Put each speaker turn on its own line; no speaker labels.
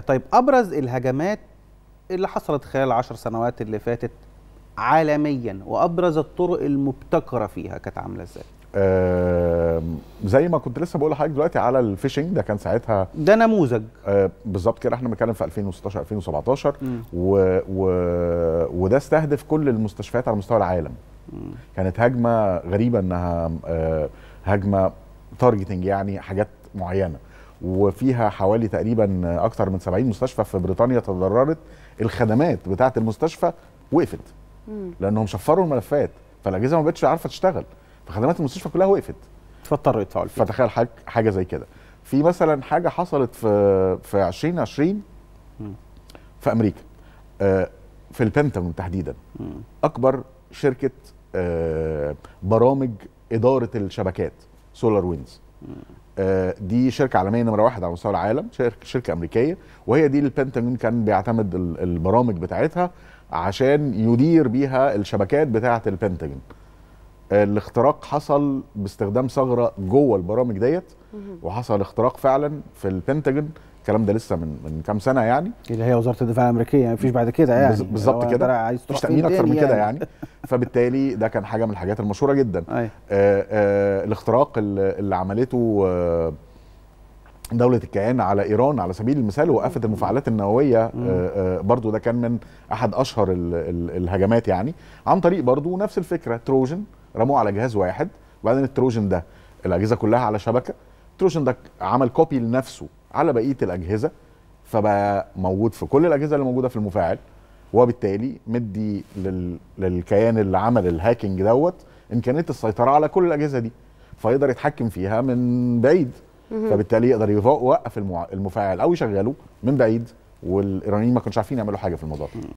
طيب ابرز الهجمات اللي حصلت خلال العشر سنوات اللي فاتت عالميا وابرز الطرق المبتكره فيها كانت عامله ازاي؟ زي ما كنت لسه بقول لحضرتك دلوقتي على الفيشنج ده كان ساعتها ده نموذج آه، بالظبط كده احنا بنتكلم في 2016 2017 و و وده استهدف كل المستشفيات على مستوى العالم م. كانت هجمه غريبه انها آه، هجمه تارجتنج يعني حاجات معينه وفيها حوالي تقريبا اكثر من 70 مستشفى في بريطانيا تضررت الخدمات بتاعه المستشفى وقفت لانهم شفروا الملفات فالاجهزه ما بقتش عارفه تشتغل فخدمات المستشفى كلها وقفت فاضطروا يدفعوا فتخيل حاجه حاجه زي كده في مثلا حاجه حصلت في في 2020 في امريكا آه، في البنتاغون تحديدا اكبر شركه آه، برامج اداره الشبكات سولار وينز آه، دي شركه عالميه نمره واحد على مستوى العالم شركه امريكيه وهي دي اللي البنتاجون كان بيعتمد البرامج بتاعتها عشان يدير بيها الشبكات بتاعه البنتاجون آه، الاختراق حصل باستخدام ثغره جوه البرامج ديت وحصل اختراق فعلا في البنتاجون الكلام ده لسه من من كام سنه يعني اللي هي وزاره الدفاع الامريكيه يعني مفيش بعد كده يعني بالظبط كده عايز مش تامين اكتر من كده يعني. يعني فبالتالي ده كان حاجه من الحاجات المشهوره جدا آه آه الاختراق اللي عملته آه، دولة الكيان على إيران على سبيل المثال وقفت المفاعلات النووية آه،, آه برضو ده كان من أحد أشهر الهجمات يعني عن طريق برضو نفس الفكرة تروجن رموه على جهاز واحد وبعدين التروجن ده الاجهزه كلها على شبكه التروجن ده عمل كوبي لنفسه على بقيه الاجهزه فبقى موجود في كل الاجهزه اللي موجوده في المفاعل وبالتالي مدي لل... للكيان اللي عمل الهاكينج دوت امكانيه السيطره على كل الاجهزه دي فيقدر يتحكم فيها من بعيد فبالتالي يقدر يوقف المفاعل او يشغله من بعيد والايرانيين ما كانوش عارفين يعملوا حاجه في الموضوع ده